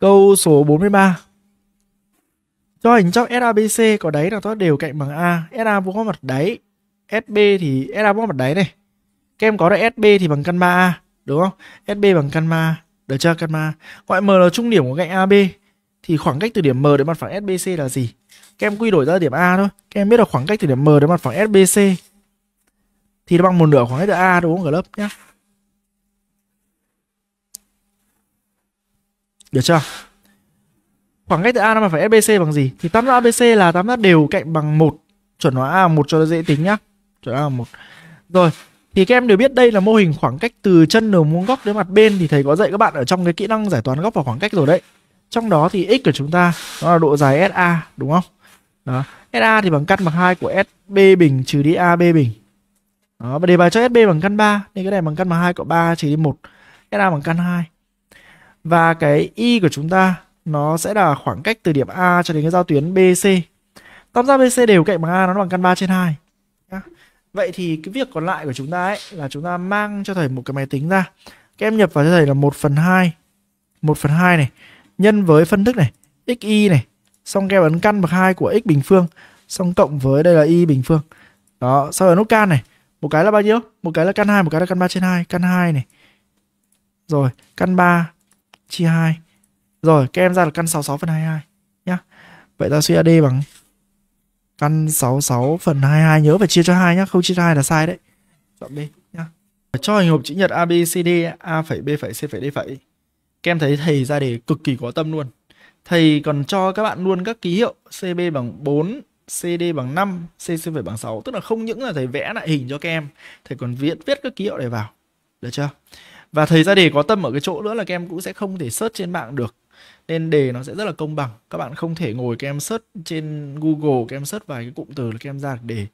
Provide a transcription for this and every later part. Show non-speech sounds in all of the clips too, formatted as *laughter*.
Câu số 43. Cho hình chóp SABC có đáy là thoát đều cạnh bằng A. SA vuông góc mặt đáy. SB thì SA vuông góc mặt đáy này. Các em có là SB thì bằng căn 3A. Đúng không? SB bằng căn 3A. Được chưa? Căn 3 Gọi M là trung điểm của cạnh AB. Thì khoảng cách từ điểm M đến mặt phẳng SBC là gì? Các em quy đổi ra điểm A thôi. Các em biết là khoảng cách từ điểm M đến mặt phẳng SBC thì nó bằng một nửa khoảng cách từ A đúng không cả lớp nhé Được chưa? Khoảng cách từ A nó phải ABC bằng gì? Thì tam giác ABC là tam giác đều cạnh bằng một Chuẩn hóa A là 1 cho nó dễ tính nhá. Chuẩn A là 1. Rồi, thì các em đều biết đây là mô hình khoảng cách từ chân đầu vuông góc đến mặt bên thì thầy có dạy các bạn ở trong cái kỹ năng giải toán góc và khoảng cách rồi đấy. Trong đó thì x của chúng ta nó là độ dài SA đúng không? Đó. SA thì bằng căn bằng 2 của SB bình trừ đi AB bình. Đó, và đề bài cho SB bằng căn 3 nên cái này bằng căn bằng 2 cộng 3 trừ đi 1. SA bằng căn 2 và cái y của chúng ta nó sẽ là khoảng cách từ điểm A cho đến cái giao tuyến BC. Tam giác BC đều cạnh bằng A nó bằng căn 3 trên 2. Vậy thì cái việc còn lại của chúng ta ấy là chúng ta mang cho thầy một cái máy tính ra. Các em nhập vào cho thầy là 1 phần 2. 1 phần 2 này. Nhân với phân thức này. xy này. Xong các em ấn căn bậc 2 của x bình phương. Xong cộng với đây là y bình phương. Đó. Sau đó nút can này. Một cái là bao nhiêu? Một cái là căn 2, một cái là căn 3 trên 2. Căn 2 này. Rồi. Căn 3 chia 2. Rồi, các em ra được căn 66 phần 22 nhá. Vậy ta suy AD bằng căn 66 phần 22 nhớ phải chia cho 2 nhá, không chia cho 2 là sai đấy. Chọn B nhá. Cho hình hộp chữ nhật ABCD A phẩy B phẩy C phẩy D phẩy. Các em thấy thầy ra đề cực kỳ có tâm luôn. Thầy còn cho các bạn luôn các ký hiệu CB bằng 4, CD bằng 5, CC phẩy bằng 6, tức là không những là thầy vẽ lại hình cho các em, thầy còn viết viết các ký hiệu này vào. Được chưa? và thầy ra đề có tâm ở cái chỗ nữa là các em cũng sẽ không thể search trên mạng được nên đề nó sẽ rất là công bằng các bạn không thể ngồi các em search trên google các em search vài cái cụm từ là các em ra được đề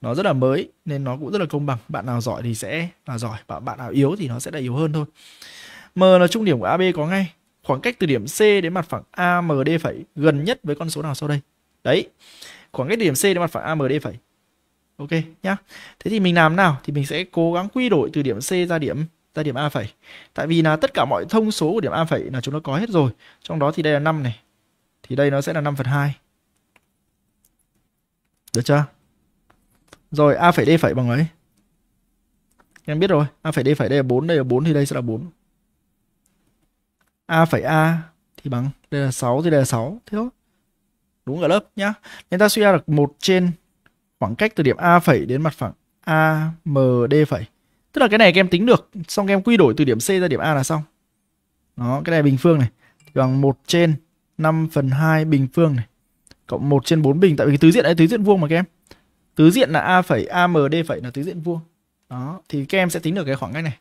nó rất là mới nên nó cũng rất là công bằng bạn nào giỏi thì sẽ là giỏi bạn bạn nào yếu thì nó sẽ là yếu hơn thôi m là trung điểm của ab có ngay khoảng cách từ điểm c đến mặt phẳng amd phẩy gần nhất với con số nào sau đây đấy khoảng cách điểm c đến mặt phẳng amd phẩy ok nhá thế thì mình làm nào thì mình sẽ cố gắng quy đổi từ điểm c ra điểm ra điểm A phẩy. Tại vì là tất cả mọi thông số của điểm A phẩy là chúng nó có hết rồi. Trong đó thì đây là 5 này. Thì đây nó sẽ là 5 phần 2. Được chưa? Rồi A phẩy D phẩy bằng ấy. Em biết rồi. A phẩy D phẩy đây là 4. Đây là 4 thì đây sẽ là 4. A phẩy A thì bằng đây là 6 thì đây là 6. Thế thôi. Đúng ở lớp nhá. Nên ta suy ra được một trên khoảng cách từ điểm A phẩy đến mặt phẳng AMD phẩy. Tức là cái này các em tính được, xong các em quy đổi từ điểm C ra điểm A là xong. Đó, cái này bình phương này thì bằng 1 trên 5 phần 2 bình phương này cộng 1 trên 4 bình tại vì cái tứ diện đấy tứ diện vuông mà các em. Tứ diện là A phẩy A M D phẩy là tứ diện vuông. Đó, thì các em sẽ tính được cái khoảng cách này.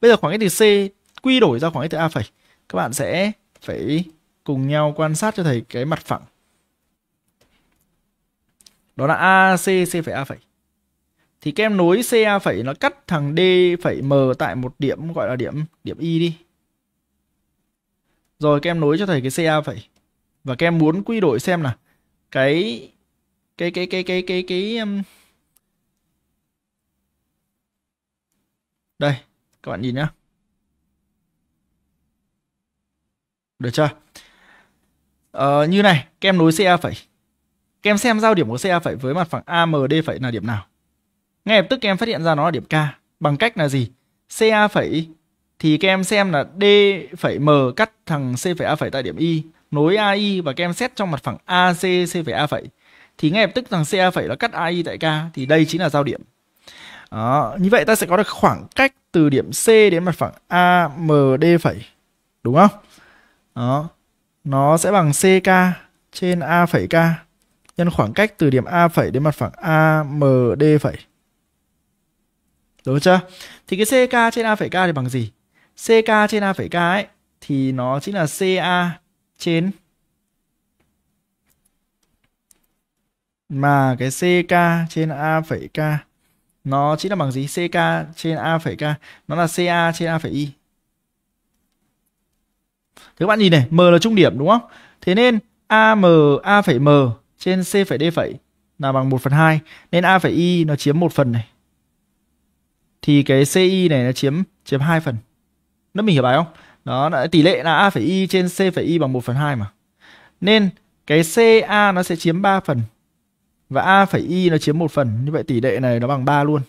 Bây giờ khoảng cách từ C quy đổi ra khoảng cách từ A phẩy. Các bạn sẽ phải cùng nhau quan sát cho thầy cái mặt phẳng. Đó là AC C phẩy A phẩy thì kem nối C phẩy nó cắt thằng D phẩy M tại một điểm gọi là điểm điểm Y đi. Rồi kem nối cho thầy cái CA phẩy. Và kem muốn quy đổi xem là cái cái cái cái cái cái cái um... Đây, các bạn nhìn nhá. Được chưa? Ờ, như này, kem nối CA phẩy. kem xem giao điểm của CA phẩy với mặt phẳng AMD phẩy là điểm nào? Ngay lập tức các em phát hiện ra nó là điểm K. Bằng cách là gì? CA phẩy thì các em xem là D phẩy M cắt thằng C phẩy A phẩy tại điểm Y nối AI và các em xét trong mặt phẳng AC C phẩy A phẩy thì ngay lập tức thằng CA phẩy nó cắt AI tại K thì đây chính là giao điểm. Đó, như vậy ta sẽ có được khoảng cách từ điểm C đến mặt phẳng AMD phẩy đúng không? Đó. Nó sẽ bằng CK trên A phẩy K nhân khoảng cách từ điểm A phẩy đến mặt phẳng AMD phẩy. Đúng chưa? Thì cái CK trên A phẩy K thì bằng gì? CK trên A phẩy K ấy thì nó chính là CA trên mà cái CK trên A phẩy K nó chính là bằng gì? CK trên A phẩy K nó là CA trên A phẩy Y. Thế các bạn nhìn này, M là trung điểm đúng không? Thế nên AM A phẩy M trên C phẩy D phẩy là bằng 1 phần 2 nên A phẩy Y nó chiếm 1 phần này thì cái CI này nó chiếm chiếm 2 phần. Nó mình hiểu bài không? Đó tỷ lệ là A phải Y trên C phải Y bằng 1 phần 2 mà. Nên cái CA nó sẽ chiếm 3 phần và A phải Y nó chiếm 1 phần, như vậy tỷ lệ này nó bằng 3 luôn.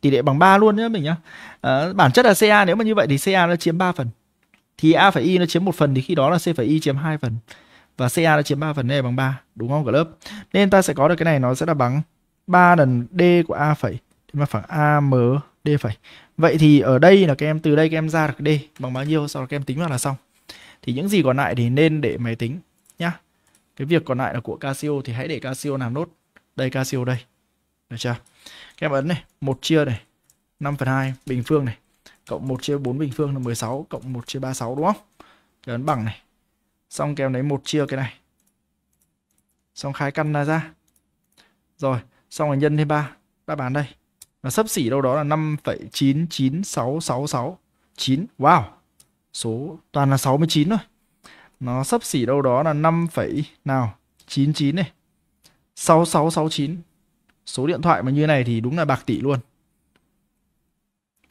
Tỷ lệ bằng 3 luôn nhá mình nhá. À, bản chất là CA nếu mà như vậy thì CA nó chiếm 3 phần. Thì A phải Y nó chiếm 1 phần thì khi đó là C phải Y chiếm 2 phần và CA nó chiếm 3 phần này bằng 3, đúng không cả lớp? Nên ta sẽ có được cái này nó sẽ là bằng 3 lần D của A phẩy thì mà phẳng AM D phải. Vậy thì ở đây là các em từ đây các em ra được D bằng bao nhiêu sau đó các em tính vào là xong. Thì những gì còn lại thì nên để máy tính nhá. Cái việc còn lại là của Casio thì hãy để Casio làm nốt. Đây Casio đây. Được chưa? Các em ấn này, 1 chia này, 5 phần 2 bình phương này, cộng 1 chia 4 bình phương là 16, cộng 1 chia 36 đúng không? Thì ấn bằng này. Xong các em lấy 1 chia cái này. Xong khai căn ra ra. Rồi, xong rồi nhân thêm 3. Đáp án đây. Và sấp xỉ đâu đó là 5,99666 9 Wow Số toàn là 69 thôi Nó sấp xỉ đâu đó là 5, nào 99 này 6669 Số điện thoại mà như này thì đúng là bạc tỷ luôn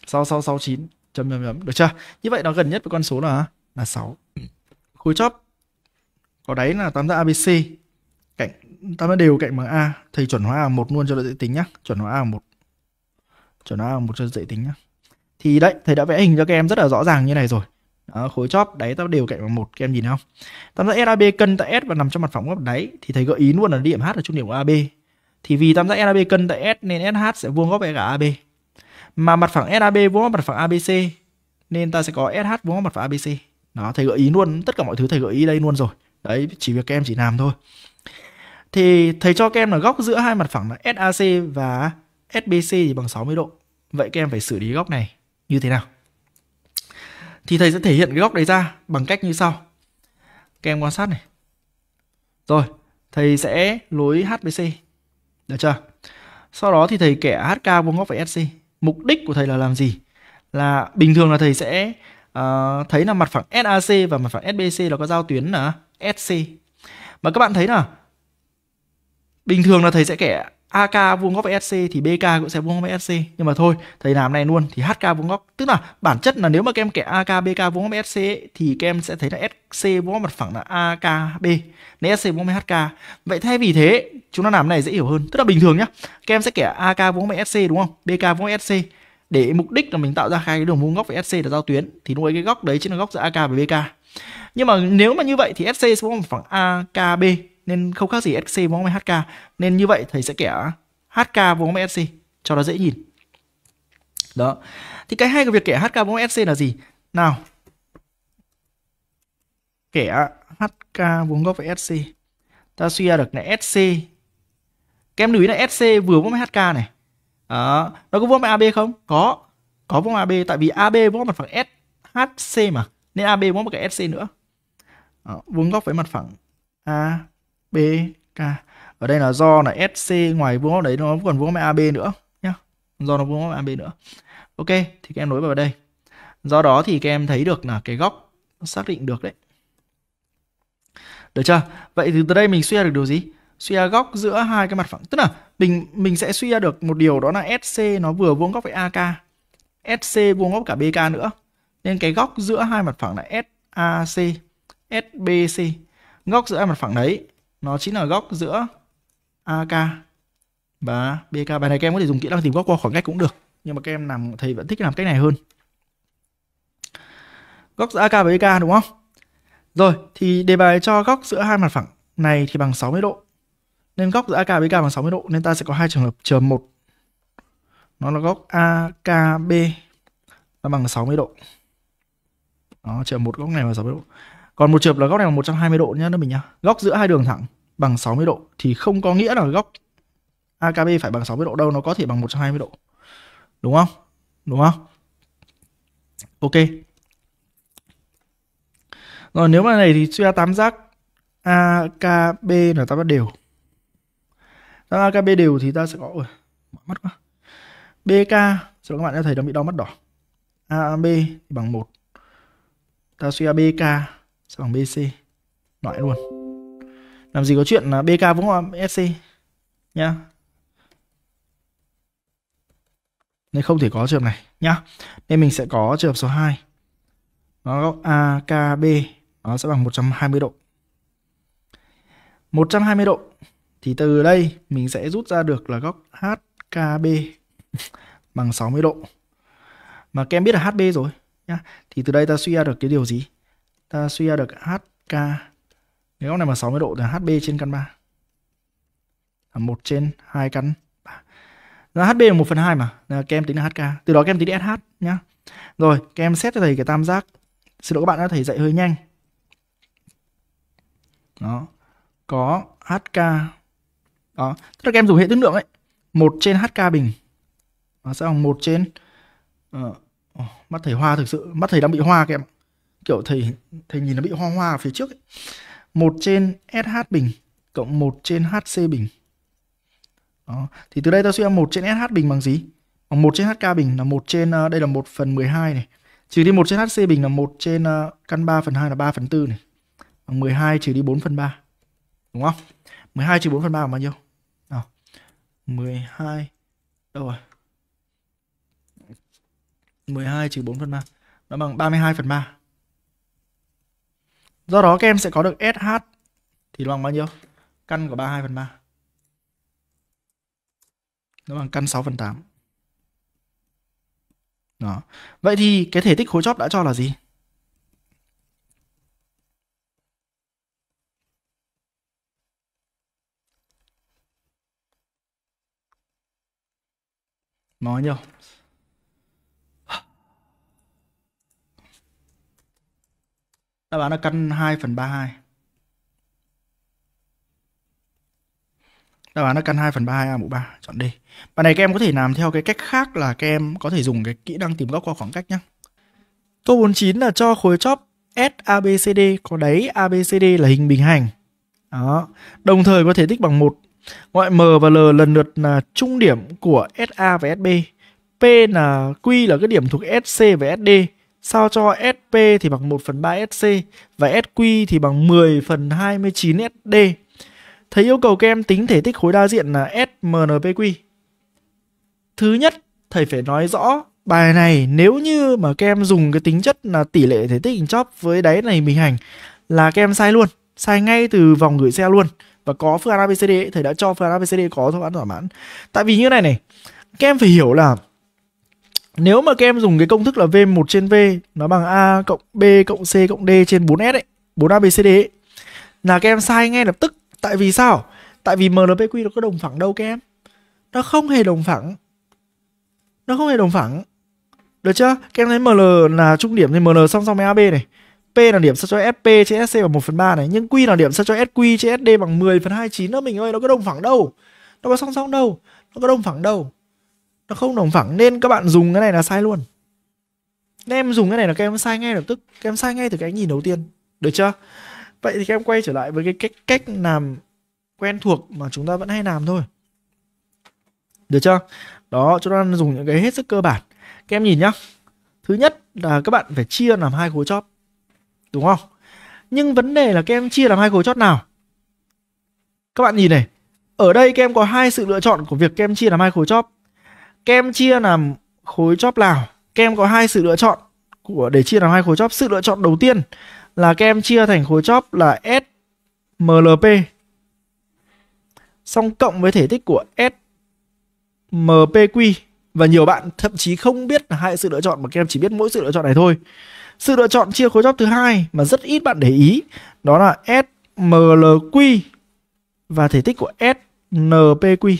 6669 chấm chấm chấm được chưa như vậy nó gần nhất với con số là là 6 khối chóp có đáy là tam giác ABC cạnh tam giác đều cạnh bằng A thầy chuẩn hóa A1 luôn cho đội dễ tính nhá chuẩn hóa A1 cho nó một chút dễ tính nhá thì đấy thầy đã vẽ hình cho các em rất là rõ ràng như này rồi đó, khối chóp đáy ta đều cạnh bằng một các em nhìn không tam giác SAB cân tại S và nằm trong mặt phẳng góc đáy thì thầy gợi ý luôn là điểm H là trung điểm của AB thì vì tam giác SAB cân tại S nên SH sẽ vuông góc với cả AB mà mặt phẳng SAB vuông góc mặt phẳng ABC nên ta sẽ có SH vuông góc mặt phẳng ABC đó thầy gợi ý luôn tất cả mọi thứ thầy gợi ý đây luôn rồi đấy chỉ việc các em chỉ làm thôi thì thầy cho các em là góc giữa hai mặt phẳng là SAC và SBC thì bằng 60 độ. Vậy các em phải xử lý góc này như thế nào? Thì thầy sẽ thể hiện cái góc đấy ra bằng cách như sau. Các em quan sát này. Rồi, thầy sẽ nối HBC. Được chưa? Sau đó thì thầy kẻ HK vuông góc với SC. Mục đích của thầy là làm gì? Là bình thường là thầy sẽ uh, thấy là mặt phẳng SAC và mặt phẳng SBC nó có giao tuyến là SC. Mà các bạn thấy là bình thường là thầy sẽ kẻ AK vuông góc với SC thì BK cũng sẽ vuông góc với SC nhưng mà thôi thầy làm này luôn thì HK vuông góc tức là bản chất là nếu mà kem em kẻ AK BK vuông góc với SC ấy, thì kem sẽ thấy là SC vuông góc mặt phẳng là AKB nếu SC vuông góc với HK vậy thay vì thế chúng ta làm này dễ hiểu hơn tức là bình thường nhá kem sẽ kẻ AK vuông góc với SC đúng không BK vuông góc SC để mục đích là mình tạo ra hai cái đường vuông góc với SC là giao tuyến thì nuôi cái góc đấy chính là góc giữa AK và BK nhưng mà nếu mà như vậy thì SC sẽ vuông mặt phẳng AKB nên không khác gì SC vuông góc với HK. Nên như vậy thầy sẽ kẻ HK vuông góc với SC cho nó dễ nhìn. Đó. Thì cái hay của việc kẻ HK vuông với SC là gì? Nào. Kẻ HK vuông góc với SC. Ta suy ra được là SC. kem em lưu ý là SC vừa vuông với HK này. Đó. Nó có vuông với AB không? Có. Có vuông AB tại vì AB vuông mặt phẳng SHC mà. Nên AB vuông một cái SC nữa. Vuông góc với mặt phẳng AB BK. Ở đây là do là SC ngoài vuông góc đấy nó còn vuông góc AB nữa nhá. Do nó vuông góc AB nữa. Ok, thì các em nối vào đây. Do đó thì các em thấy được là cái góc xác định được đấy. Được chưa? Vậy thì từ đây mình suy ra được điều gì? Suy ra góc giữa hai cái mặt phẳng. Tức là mình mình sẽ suy ra được một điều đó là SC nó vừa vuông góc với AK. SC vuông góc cả BK nữa. Nên cái góc giữa hai mặt phẳng là SAC, SBC. Góc giữa hai mặt phẳng đấy nó chính là góc giữa AK và BK. Bài này các em có thể dùng kỹ năng tìm góc qua khoảng cách cũng được. Nhưng mà các em làm thầy vẫn thích làm cách này hơn. Góc giữa AK và BK đúng không? Rồi, thì đề bài cho góc giữa hai mặt phẳng này thì bằng 60 độ. Nên góc giữa AK và BK bằng 60 độ nên ta sẽ có hai trường hợp trường 1. Nó là góc AKB nó bằng 60 độ. Đó, trường một góc này bằng 60 độ. Còn một trường hợp là góc này bằng 120 độ nhá nó mình nhá. Góc giữa hai đường thẳng bằng 60 độ thì không có nghĩa là góc AKB phải bằng 60 độ đâu, nó có thể bằng 120 độ. Đúng không? Đúng không? Ok. Rồi nếu mà này thì suy ra tám giác AKB là ta bắt đều. Tam AKB đều thì ta sẽ có ôi, mắt quá. BK, sau các bạn đã thấy nó bị đau mắt đỏ. AB bằng 1. Ta suy ra BK sẽ bằng BC. Loại luôn làm gì có chuyện là BK Vũng Hòa SC nhá nên không thể có trường hợp này nhá nên mình sẽ có trường hợp số 2 nó góc AKB nó sẽ bằng 120 độ 120 độ thì từ đây mình sẽ rút ra được là góc HKB *laughs* bằng 60 độ mà kem biết là HB rồi nhá thì từ đây ta suy ra được cái điều gì ta suy ra được HK cái góc này mà 60 độ thì HB trên căn 3. Là 1 trên 2 căn 3. Là HB là 1 phần 2 mà. Là các em tính là HK. Từ đó các em tính là SH nhá. Rồi, các em xét cho thầy cái tam giác. Xin lỗi các bạn đã thầy dạy hơi nhanh. Đó. Có HK. Đó. Tức là các em dùng hệ tương lượng ấy. 1 trên HK bình. Nó sẽ bằng 1 trên... Uh, mắt thầy hoa thực sự. Mắt thầy đang bị hoa các em Kiểu thầy thầy nhìn nó bị hoa hoa ở phía trước ấy. 1 trên SH bình cộng 1 trên HC bình. Đó. Thì từ đây ta suy ra 1 trên SH bình bằng gì? Bằng 1 trên HK bình là 1 trên, ờ, đây là 1 phần 12 này. Trừ đi 1 trên HC bình là 1 trên ờ, căn 3 phần 2 là 3 phần 4 này. Bằng 12 trừ đi 4 phần 3. Đúng không? 12 trừ 4 phần 3 bằng bao nhiêu? Nào. 12 đâu rồi? 12 trừ 4 phần 3 nó bằng 32 phần 3 Do đó các em sẽ có được SH thì bằng bao nhiêu? Căn của 32 phần 3. Nó bằng căn 6 phần 8. Đó. Vậy thì cái thể tích khối chóp đã cho là gì? Nó nhiều. Đáp án là căn 2 phần 32. Đáp án là căn 2 phần 32 A mũ 3, chọn D. Bài này các em có thể làm theo cái cách khác là các em có thể dùng cái kỹ năng tìm góc qua khoảng cách nhé. Câu 49 là cho khối chóp SABCD có đáy ABCD là hình bình hành. Đó. Đồng thời có thể tích bằng một ngoại M và L lần lượt là trung điểm của SA và SB. P là Q là cái điểm thuộc SC và SD sao cho SP thì bằng 1 phần 3 SC và SQ thì bằng 10 phần 29 SD. thấy yêu cầu các em tính thể tích khối đa diện là SMNPQ. Thứ nhất, thầy phải nói rõ bài này nếu như mà các em dùng cái tính chất là tỷ lệ thể tích hình chóp với đáy này bình hành là các em sai luôn, sai ngay từ vòng gửi xe luôn. Và có phương án ABCD, thầy đã cho phương án ABCD có thỏa mãn thỏa mãn. Tại vì như này này, các em phải hiểu là nếu mà các em dùng cái công thức là V một trên V nó bằng A cộng B cộng C cộng D trên 4S ấy, 4ABCD ấy, là các em sai ngay lập tức. Tại vì sao? Tại vì MNPQ nó có đồng phẳng đâu các em. Nó không hề đồng phẳng. Nó không hề đồng phẳng. Được chưa? Các em thấy ML là trung điểm thì ML song song với AB này. P là điểm sao cho SP trên SC bằng 1 phần 3 này. Nhưng Q là điểm sao cho SQ trên SD bằng 10 phần 29 đó mình ơi. Nó có đồng phẳng đâu. Nó có song song đâu. Nó có đồng phẳng đâu nó không đồng phẳng nên các bạn dùng cái này là sai luôn nên em dùng cái này là các em sai ngay lập tức các em sai ngay từ cái nhìn đầu tiên được chưa vậy thì các em quay trở lại với cái cách cách làm quen thuộc mà chúng ta vẫn hay làm thôi được chưa đó chúng ta dùng những cái hết sức cơ bản các em nhìn nhá thứ nhất là các bạn phải chia làm hai khối chóp đúng không nhưng vấn đề là các em chia làm hai khối chót nào các bạn nhìn này ở đây các em có hai sự lựa chọn của việc các em chia làm hai khối chóp kem chia làm khối chóp Lào kem có hai sự lựa chọn của để chia làm hai khối chóp sự lựa chọn đầu tiên là kem chia thành khối chóp là SMLP xong cộng với thể tích của SMPQ và nhiều bạn thậm chí không biết là hai sự lựa chọn mà kem chỉ biết mỗi sự lựa chọn này thôi sự lựa chọn chia khối chóp thứ hai mà rất ít bạn để ý đó là SMLQ và thể tích của SNPQ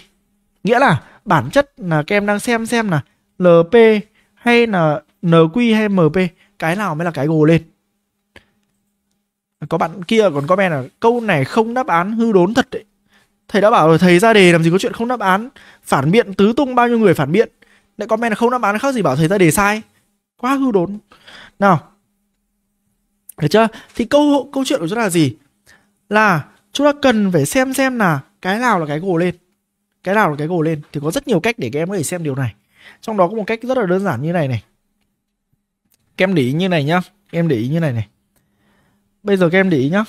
nghĩa là bản chất là các em đang xem xem là LP hay là NQ hay MP cái nào mới là cái gồ lên có bạn kia còn comment là câu này không đáp án hư đốn thật đấy thầy đã bảo rồi thầy ra đề làm gì có chuyện không đáp án phản biện tứ tung bao nhiêu người phản biện lại comment là không đáp án khác gì bảo thầy ra đề sai quá hư đốn nào được chưa thì câu câu chuyện của chúng ta là gì là chúng ta cần phải xem xem là cái nào là cái gồ lên cái nào là cái gồ lên thì có rất nhiều cách để các em có thể xem điều này trong đó có một cách rất là đơn giản như này này các em để ý như này nhá em để ý như này này bây giờ các em để ý nhá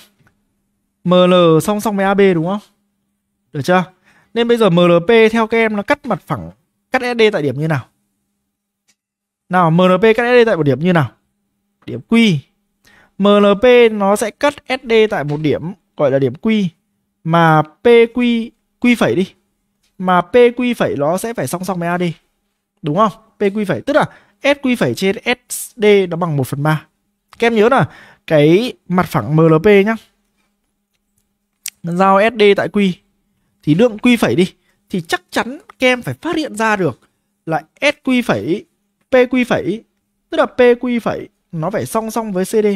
ml song song với ab đúng không được chưa nên bây giờ mlp theo các em nó cắt mặt phẳng cắt sd tại điểm như nào nào mlp cắt sd tại một điểm như nào điểm q mlp nó sẽ cắt sd tại một điểm gọi là điểm q mà pq q phẩy đi mà PQ phẩy nó sẽ phải song song với AD. Đúng không? PQ phẩy tức là SQ phẩy trên SD nó bằng 1 phần 3. Các em nhớ là cái mặt phẳng MLP nhá. Giao SD tại Q thì lượng Q phẩy đi thì chắc chắn các em phải phát hiện ra được là SQ phẩy PQ phẩy tức là PQ phẩy nó phải song song với CD.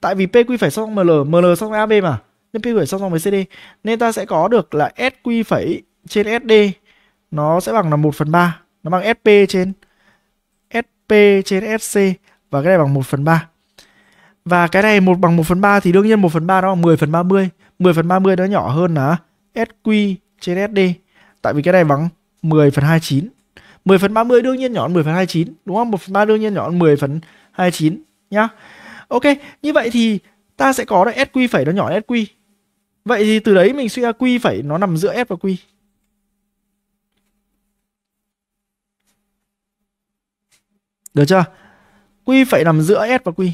Tại vì PQ phẩy song song ML, ML song song AB mà. Nên PQ phẩy song song với CD. Nên ta sẽ có được là SQ phẩy trên SD nó sẽ bằng là 1 phần 3 nó bằng SP trên SP trên SC và cái này bằng 1 phần 3 và cái này một bằng 1 phần 3 thì đương nhiên 1 phần 3 nó bằng 10 phần 30 10 phần 30 nó nhỏ hơn là SQ trên SD tại vì cái này bằng 10 phần 29 10 phần 30 đương nhiên nhỏ hơn 10 phần 29 đúng không 1 phần 3 đương nhiên nhỏ hơn 10 phần 29 nhá Ok như vậy thì ta sẽ có được SQ phẩy nó nhỏ SQ Vậy thì từ đấy mình suy ra Q phẩy nó nằm giữa S và Q Được chưa? Q phải nằm giữa S và Q.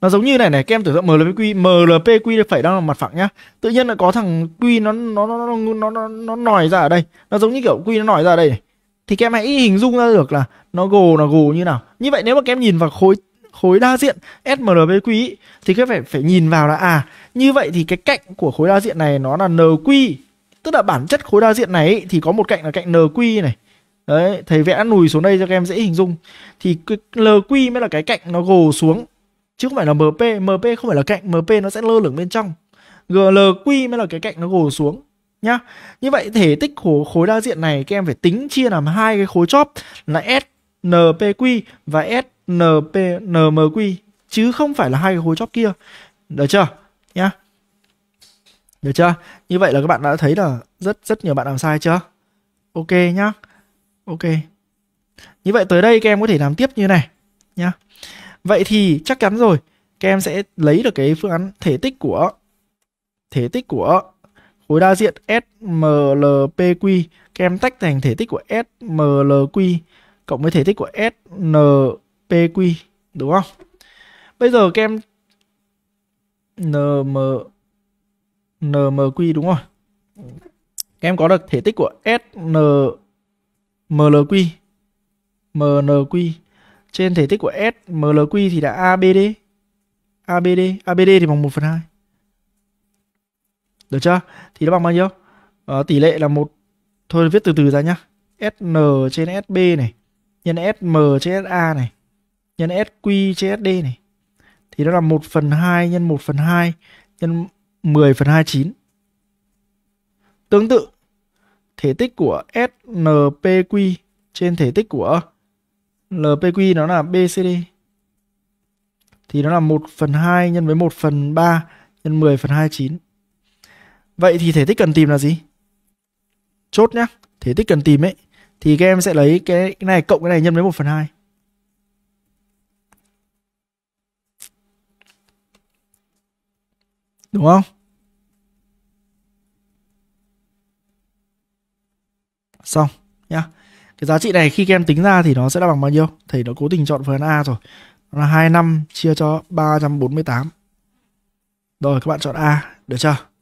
Nó giống như này này, các em tưởng tượng MLPQ, MLPQ phải đang là mặt phẳng nhá. Tự nhiên là có thằng Q nó nó nó nó nó nó, nòi ra ở đây. Nó giống như kiểu Q nó nòi ra ở đây này. Thì các em hãy hình dung ra được là nó gồ là gồ như nào. Như vậy nếu mà các em nhìn vào khối khối đa diện SMLPQ ý, thì các phải phải nhìn vào là à như vậy thì cái cạnh của khối đa diện này nó là NQ tức là bản chất khối đa diện này ý, thì có một cạnh là cạnh NQ này đấy thầy vẽ nùi xuống đây cho các em dễ hình dung thì lq mới là cái cạnh nó gồ xuống chứ không phải là mp mp không phải là cạnh mp nó sẽ lơ lửng bên trong glq mới là cái cạnh nó gồ xuống nhá như vậy thể tích của khối đa diện này các em phải tính chia làm hai cái khối chóp là SNPQ và s chứ không phải là hai cái khối chóp kia được chưa nhá được chưa như vậy là các bạn đã thấy là rất rất nhiều bạn làm sai chưa ok nhá Ok. Như vậy tới đây các em có thể làm tiếp như này nhá. Vậy thì chắc chắn rồi, các em sẽ lấy được cái phương án thể tích của thể tích của khối đa diện SMLPQ, các em tách thành thể tích của SMLQ cộng với thể tích của SNPQ đúng không? Bây giờ các em NM NMQ đúng rồi. Các em có được thể tích của SN MLQ MNQ trên thể tích của S MLQ thì đã ABD ABD ABD thì bằng 1 phần 2 được chưa thì nó bằng bao nhiêu à, tỷ lệ là một thôi viết từ từ ra nhá SN trên SB này nhân SM trên SA này nhân SQ trên SD này thì nó là 1 phần 2 nhân 1 phần 2 nhân 10 phần 29 tương tự thể tích của SNPQ trên thể tích của LPQ nó là BCD. Thì nó là 1 phần 2 nhân với 1 phần 3 nhân 10 phần 29. Vậy thì thể tích cần tìm là gì? Chốt nhá. Thể tích cần tìm ấy. Thì các em sẽ lấy cái, này cộng cái này nhân với 1 phần 2. Đúng không? xong nhá cái giá trị này khi các em tính ra thì nó sẽ là bằng bao nhiêu thầy đã cố tình chọn phương án A rồi nó là hai năm chia cho 348 rồi các bạn chọn A được chưa